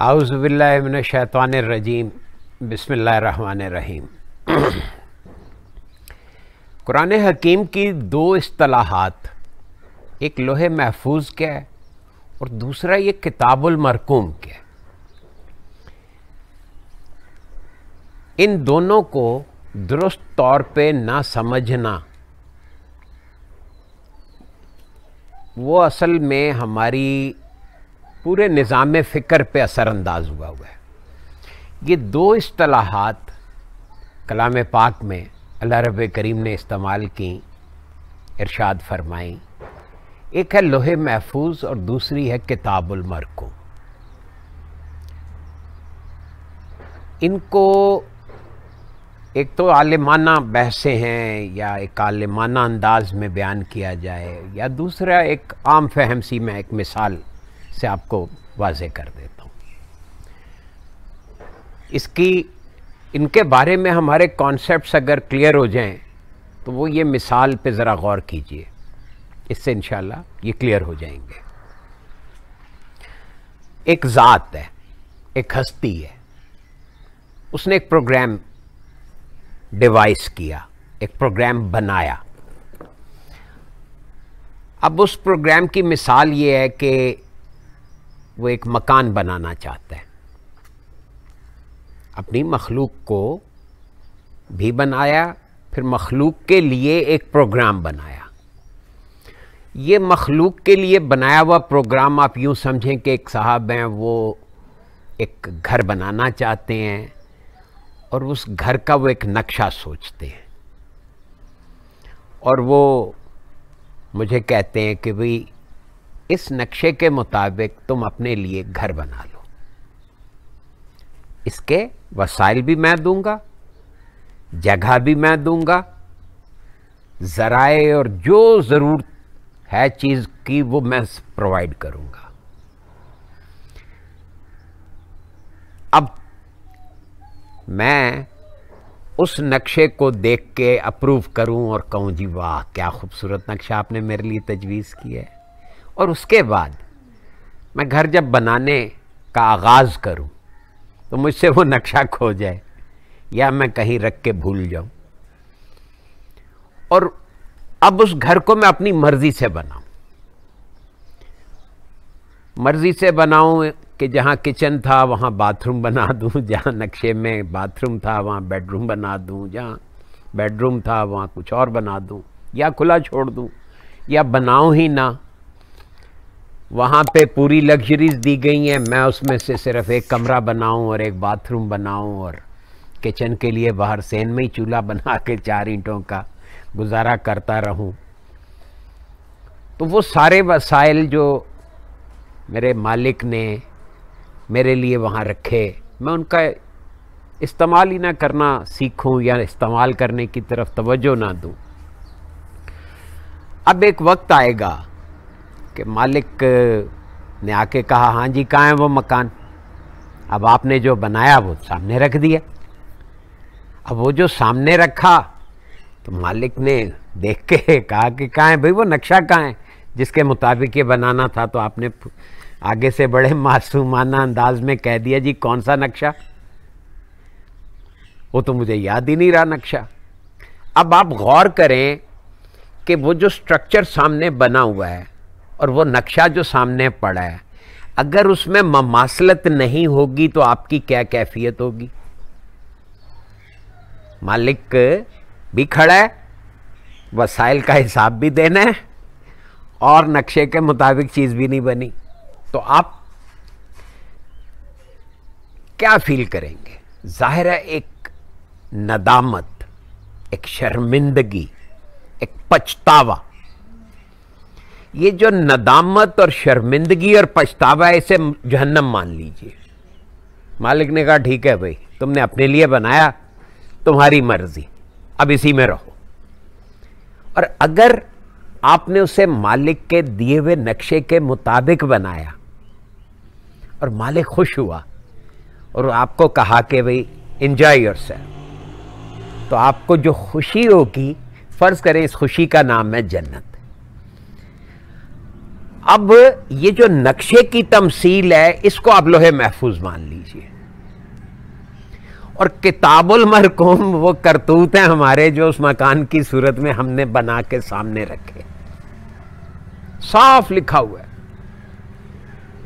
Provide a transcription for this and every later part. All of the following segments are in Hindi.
आउज़बिल्लिन शैतवान रजीम बसमिल्ल रहीम कुरान हकीम की दो असलाहत एक लोहे महफूज के है और दूसरा ये किताबुलमरकूम के इन दोनों को दुरुस्त तौर पे ना समझना वो असल में हमारी पूरे निज़ाम फ़िक्र पे असरानंदाज हुआ हुआ है ये दो असलाहत कलाम पाक में अल्लाह रब करीम ने इस्तेमाल की इरशाद फरमाई एक है लोहे महफूज और दूसरी है किताबुल मरकू इनको एक तो आलिमाना बहसें हैं या एक आलिमाना अंदाज में बयान किया जाए या दूसरा एक आम फहम सी में एक मिसाल से आपको वाजे कर देता हूँ इसकी इनके बारे में हमारे कॉन्सेप्ट अगर क्लियर हो जाएं तो वो ये मिसाल पे ज़रा गौर कीजिए इससे इन ये क्लियर हो जाएंगे एक ज़ात है एक हस्ती है उसने एक प्रोग्राम डिवाइस किया एक प्रोग्राम बनाया अब उस प्रोग्राम की मिसाल ये है कि वो एक मकान बनाना चाहता है अपनी मखलूक को भी बनाया फिर मखलूक के लिए एक प्रोग्राम बनाया ये मखलूक के लिए बनाया हुआ प्रोग्राम आप यूँ समझें कि एक साहब हैं वो एक घर बनाना चाहते हैं और उस घर का वो एक नक्शा सोचते हैं और वो मुझे कहते हैं कि भाई इस नक्शे के मुताबिक तुम अपने लिए घर बना लो इसके वसाइल भी मैं दूंगा जगह भी मैं दूंगा ज़राए और जो ज़रूरत है चीज़ की वो मैं प्रोवाइड करूंगा अब मैं उस नक्शे को देख के अप्रूव करूं और कहूं जी वाह क्या खूबसूरत नक्शा आपने मेरे लिए तजवीज़ किया है और उसके बाद मैं घर जब बनाने का आगाज़ करूं तो मुझसे वो नक्शा खो जाए या मैं कहीं रख के भूल जाऊं और अब उस घर को मैं अपनी मर्ज़ी से बनाऊं मर्ज़ी से बनाऊं कि जहां किचन था वहां बाथरूम बना दूं जहां नक्शे में बाथरूम था वहां बेडरूम बना दूं जहां बेडरूम था वहां कुछ और बना दूं या खुला छोड़ दूं या बनाऊं ही ना वहाँ पे पूरी लग्जरीज दी गई हैं मैं उसमें से सिर्फ एक कमरा बनाऊं और एक बाथरूम बनाऊं और किचन के लिए बाहर सेन में ही चूल्हा बना के चार ईंटों का गुजारा करता रहूं तो वो सारे वसाइल जो मेरे मालिक ने मेरे लिए वहाँ रखे मैं उनका इस्तेमाल ही ना करना सीखूं या इस्तेमाल करने की तरफ तवज्जो ना दूं अब एक वक्त आएगा कि मालिक ने आके कहा हाँ जी कहाँ है वो मकान अब आपने जो बनाया वो सामने रख दिया अब वो जो सामने रखा तो मालिक ने देख के कहा कि कहाँ है भाई वो नक्शा कहाँ है जिसके मुताबिक ये बनाना था तो आपने आगे से बड़े मासूमाना अंदाज में कह दिया जी कौन सा नक्शा वो तो मुझे याद ही नहीं रहा नक्शा अब आप गौर करें कि वो जो स्ट्रक्चर सामने बना हुआ है और वो नक्शा जो सामने पड़ा है अगर उसमें ममासलत नहीं होगी तो आपकी क्या कैफियत होगी मालिक भी खड़ा है वसाइल का हिसाब भी देना है और नक्शे के मुताबिक चीज़ भी नहीं बनी तो आप क्या फील करेंगे ज़ाहिर है एक नदामत एक शर्मिंदगी एक पछतावा ये जो नदामत और शर्मिंदगी और पछतावा इसे जहन्नम मान लीजिए मालिक ने कहा ठीक है भाई तुमने अपने लिए बनाया तुम्हारी मर्जी अब इसी में रहो और अगर आपने उसे मालिक के दिए हुए नक्शे के मुताबिक बनाया और मालिक खुश हुआ और आपको कहा कि भाई इंजॉय योर तो आपको जो खुशी होगी फ़र्ज़ करें इस खुशी का नाम है जन्नत अब ये जो नक्शे की तमसील है इसको आप लोहे महफूज मान लीजिए और किताबुल मरकूम वो करतूत हैं हमारे जो उस मकान की सूरत में हमने बना के सामने रखे साफ लिखा हुआ है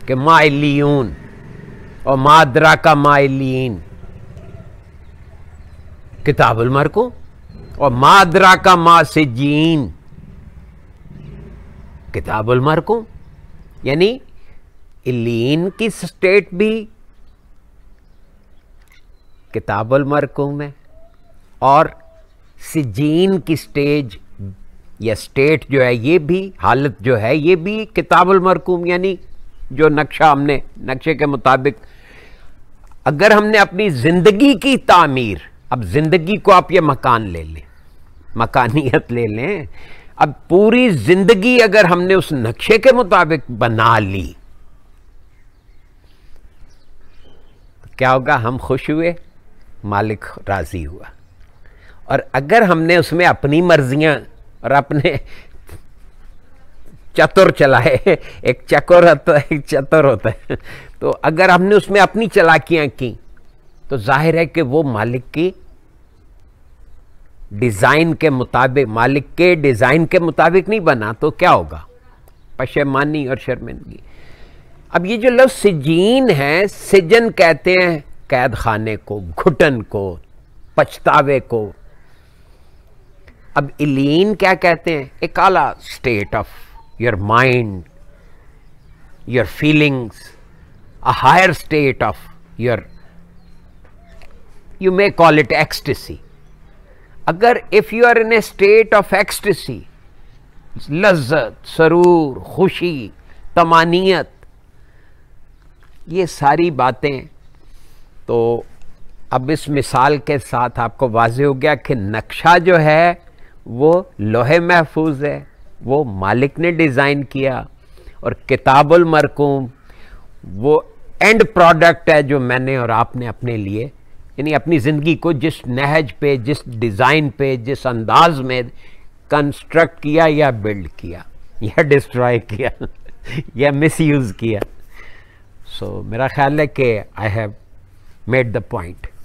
कि माइलियून और मादरा का माइलीन किताबुल मरकूम और मादरा का जीन किताबुल मरकूम यानी इलीन की स्टेट भी किताबुल मरकूम में और सिजीन की स्टेज या स्टेट जो है ये भी हालत जो है ये भी किताबुल मरकूम यानी जो नक्शा हमने नक्शे के मुताबिक अगर हमने अपनी ज़िंदगी की तामीर अब ज़िंदगी को आप ये मकान ले लें मकानियत ले लें अब पूरी जिंदगी अगर हमने उस नक्शे के मुताबिक बना ली तो क्या होगा हम खुश हुए मालिक राजी हुआ और अगर हमने उसमें अपनी मर्जियां और अपने चतुर चलाए एक चकुर होता है एक चतुर होता है तो अगर हमने उसमें अपनी चलाकियां की तो जाहिर है कि वो मालिक की डिज़ाइन के मुताबिक मालिक के डिज़ाइन के मुताबिक नहीं बना तो क्या होगा पशेमानी और शर्मिंदगी अब ये जो लफ्ज़ सिजीन है सिजन कहते हैं कैद खाने को घुटन को पछतावे को अब इलीन क्या कहते हैं एक काला state of your mind your feelings a higher state of your you may call it ecstasy अगर if you are in a state of ecstasy लज्जत सरूर खुशी तमानियत ये सारी बातें तो अब इस मिसाल के साथ आपको वाज हो गया कि नक्शा जो है वो लोहे महफूज है वो मालिक ने डिज़ाइन किया और किताबुल मरकूम वो एंड प्रोडक्ट है जो मैंने और आपने अपने लिए यानी अपनी ज़िंदगी को जिस नहज पे जिस डिज़ाइन पे जिस अंदाज में कंस्ट्रक्ट किया या बिल्ड किया या डिस्ट्रॉय किया या मिस किया सो so, मेरा ख्याल है कि I have made the point